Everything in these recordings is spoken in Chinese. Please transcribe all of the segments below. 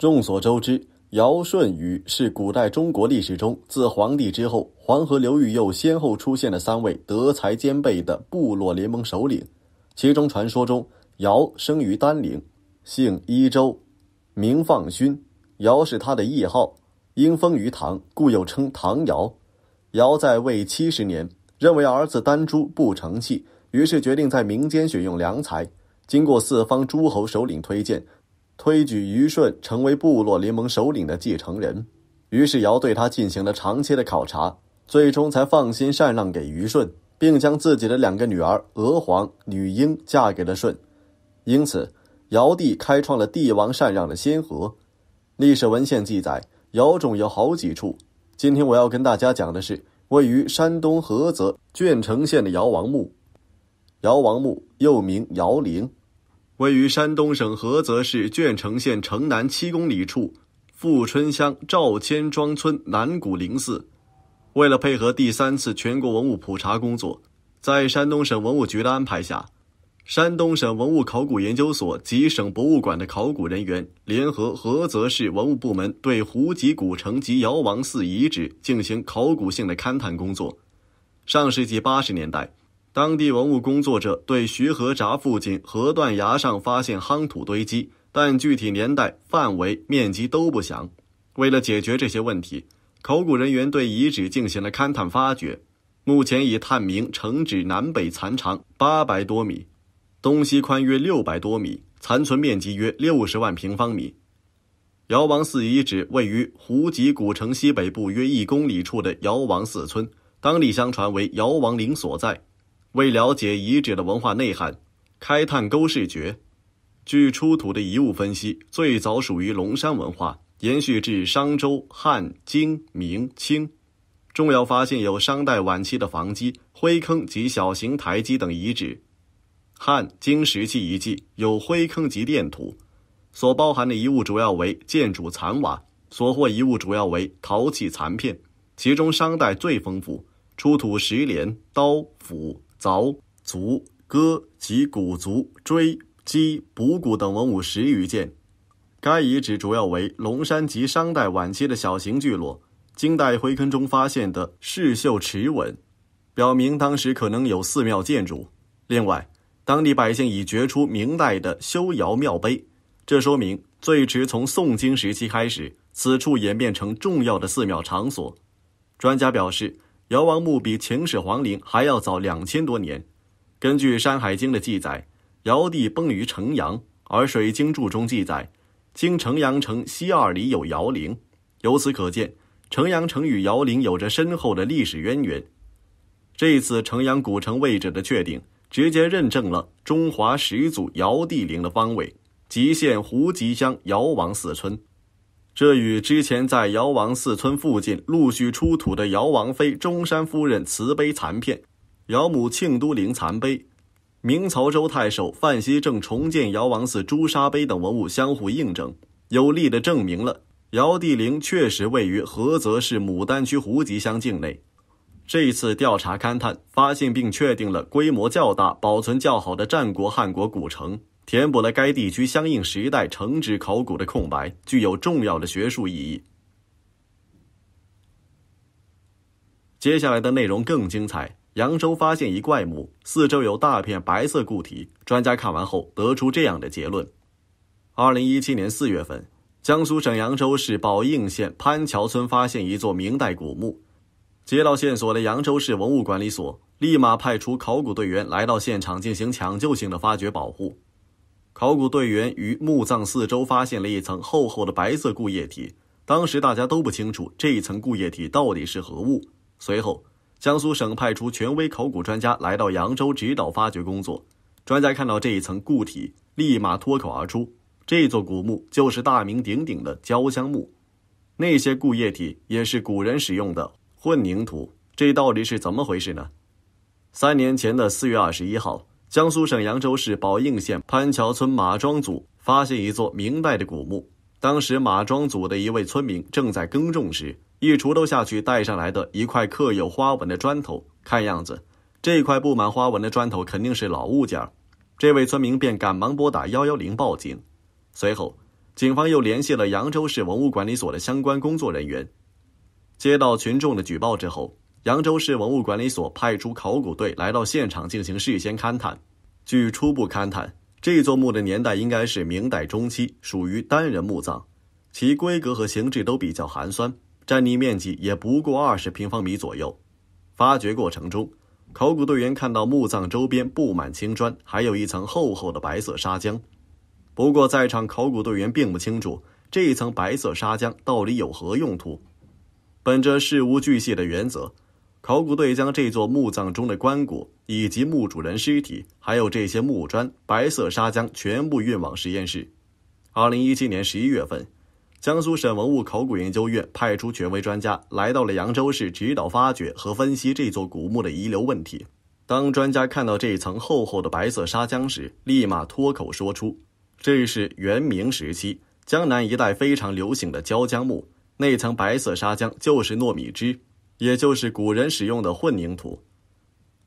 众所周知，尧舜禹是古代中国历史中自黄帝之后黄河流域又先后出现的三位德才兼备的部落联盟首领。其中，传说中尧生于丹陵，姓伊周，名放勋，尧是他的谥号，因封于唐，故又称唐尧。尧在位七十年，认为儿子丹朱不成器，于是决定在民间选用良才。经过四方诸侯首领推荐。推举虞舜成为部落联盟首领的继承人，于是尧对他进行了长期的考察，最终才放心禅让给虞舜，并将自己的两个女儿娥皇、女英嫁给了舜。因此，尧帝开创了帝王禅让的先河。历史文献记载，尧中有好几处。今天我要跟大家讲的是位于山东菏泽鄄城县的尧王墓。尧王墓又名尧陵。位于山东省菏泽市鄄城县城南七公里处，富春乡赵千庄村南古灵寺。为了配合第三次全国文物普查工作，在山东省文物局的安排下，山东省文物考古研究所及省博物馆的考古人员联合菏泽市文物部门，对胡集古城及尧王寺遗址进行考古性的勘探工作。上世纪八十年代。当地文物工作者对徐河闸附近河段崖上发现夯土堆积，但具体年代、范围、面积都不详。为了解决这些问题，考古人员对遗址进行了勘探发掘，目前已探明城址南北残长八百多米，东西宽约六百多米，残存面积约六十万平方米。姚王寺遗址位于湖集古城西北部约一公里处的姚王寺村，当地相传为姚王陵所在。为了解遗址的文化内涵，开探沟视掘。据出土的遗物分析，最早属于龙山文化，延续至商周、汉、金、明、清。重要发现有商代晚期的房基、灰坑及小型台基等遗址。汉、金时期遗迹有灰坑及垫土，所包含的遗物主要为建筑残瓦，所获遗物主要为陶器残片，其中商代最丰富，出土石镰、刀、斧。凿足戈及骨足、锥击补骨等文物十余件，该遗址主要为龙山及商代晚期的小型聚落。金代灰坑中发现的饰绣池纹，表明当时可能有寺庙建筑。另外，当地百姓已掘出明代的修窑庙碑，这说明最迟从宋金时期开始，此处演变成重要的寺庙场所。专家表示。尧王墓比秦始皇陵还要早两千多年。根据《山海经》的记载，尧帝崩于城阳，而《水经注》中记载，经城阳城西二里有尧陵。由此可见，城阳城与尧陵有着深厚的历史渊源。这次城阳古城位置的确定，直接认证了中华始祖尧帝陵的方位，吉县胡吉乡尧王寺村。这与之前在姚王寺村附近陆续出土的姚王妃中山夫人慈杯残片、姚母庆都陵残碑、明曹州太守范希正重建姚王寺朱砂碑等文物相互印证，有力地证明了姚帝陵确实位于菏泽市牡丹区胡集乡境内。这次调查勘探发现并确定了规模较大、保存较好的战国汉国古城。填补了该地区相应时代城址考古的空白，具有重要的学术意义。接下来的内容更精彩。扬州发现一怪墓，四周有大片白色固体。专家看完后得出这样的结论：二零一七年四月份，江苏省扬州市宝应县潘桥村发现一座明代古墓。接到线索的扬州市文物管理所，立马派出考古队员来到现场进行抢救性的发掘保护。考古队员于墓葬四周发现了一层厚厚的白色固液体，当时大家都不清楚这一层固液体到底是何物。随后，江苏省派出权威考古专家来到扬州指导发掘工作。专家看到这一层固体，立马脱口而出：“这座古墓就是大名鼎鼎的焦香墓，那些固液体也是古人使用的混凝土。”这到底是怎么回事呢？三年前的四月二十一号。江苏省扬州市宝应县潘桥村马庄组发现一座明代的古墓。当时，马庄组的一位村民正在耕种时，一锄头下去，带上来的一块刻有花纹的砖头，看样子，这块布满花纹的砖头肯定是老物件儿。这位村民便赶忙拨打幺幺零报警。随后，警方又联系了扬州市文物管理所的相关工作人员。接到群众的举报之后。扬州市文物管理所派出考古队来到现场进行事先勘探。据初步勘探，这座墓的年代应该是明代中期，属于单人墓葬，其规格和形制都比较寒酸，占地面积也不过二十平方米左右。发掘过程中，考古队员看到墓葬周边布满青砖，还有一层厚厚的白色沙浆。不过，在场考古队员并不清楚这一层白色沙浆到底有何用途。本着事无巨细的原则。考古队将这座墓葬中的棺椁以及墓主人尸体，还有这些木砖、白色砂浆全部运往实验室。二零一七年十一月份，江苏省文物考古研究院派出权威专家来到了扬州市，指导发掘和分析这座古墓的遗留问题。当专家看到这层厚厚的白色砂浆时，立马脱口说出：“这是元明时期江南一带非常流行的椒浆墓，那层白色砂浆就是糯米汁。”也就是古人使用的混凝土，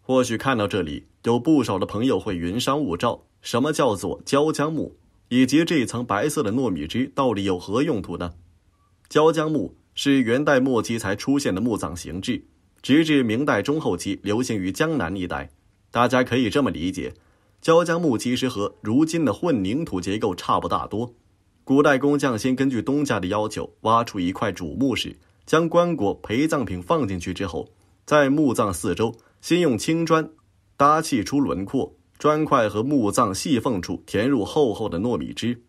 或许看到这里，有不少的朋友会云山雾罩。什么叫做椒江木，以及这一层白色的糯米汁到底有何用途呢？椒江木是元代末期才出现的墓葬形制，直至明代中后期流行于江南一带。大家可以这么理解，椒江木其实和如今的混凝土结构差不大多。古代工匠先根据东家的要求，挖出一块主墓室。将棺椁陪葬品放进去之后，在墓葬四周先用青砖搭砌出轮廓，砖块和墓葬细缝处填入厚厚的糯米汁，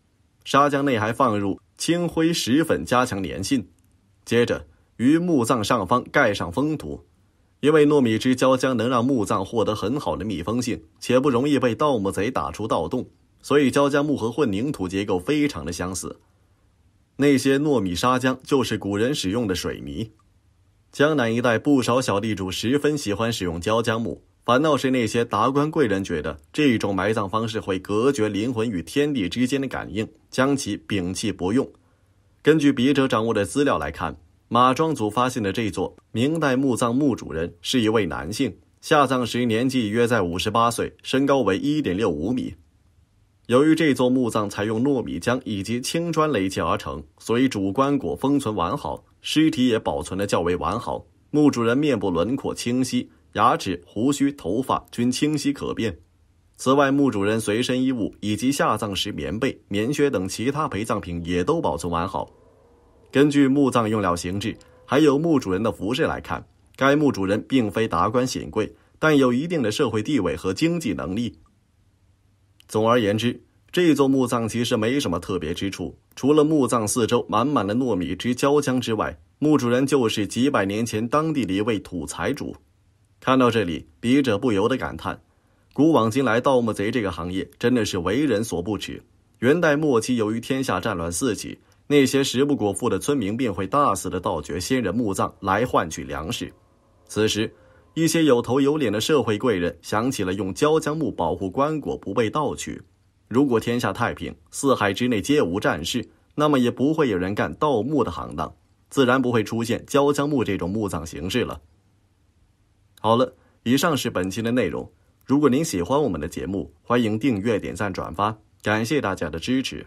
砂浆内还放入青灰石粉加强粘性。接着于墓葬上方盖上封土，因为糯米汁浇浆能让墓葬获得很好的密封性，且不容易被盗墓贼打出盗洞，所以浇浆木和混凝土结构非常的相似。那些糯米砂浆就是古人使用的水泥。江南一带不少小地主十分喜欢使用椒浆墓，反倒是那些达官贵人觉得这种埋葬方式会隔绝灵魂与天地之间的感应，将其摒弃不用。根据笔者掌握的资料来看，马庄组发现的这座明代墓葬墓主人是一位男性，下葬时年纪约在五十八岁，身高为一点六五米。由于这座墓葬采用糯米浆以及青砖垒砌而成，所以主棺椁封存完好，尸体也保存得较为完好。墓主人面部轮廓清晰，牙齿、胡须、头发均清晰可辨。此外，墓主人随身衣物以及下葬时棉被、棉靴等其他陪葬品也都保存完好。根据墓葬用料形制，还有墓主人的服饰来看，该墓主人并非达官显贵，但有一定的社会地位和经济能力。总而言之，这座墓葬其实没什么特别之处，除了墓葬四周满满的糯米汁焦浆之外，墓主人就是几百年前当地的一位土财主。看到这里，笔者不由得感叹：古往今来，盗墓贼这个行业真的是为人所不齿。元代末期，由于天下战乱四起，那些食不果腹的村民便会大肆的盗掘先人墓葬来换取粮食。此时一些有头有脸的社会贵人想起了用椒浆木保护棺椁不被盗取。如果天下太平，四海之内皆无战事，那么也不会有人干盗墓的行当，自然不会出现椒浆木这种墓葬形式了。好了，以上是本期的内容。如果您喜欢我们的节目，欢迎订阅、点赞、转发，感谢大家的支持。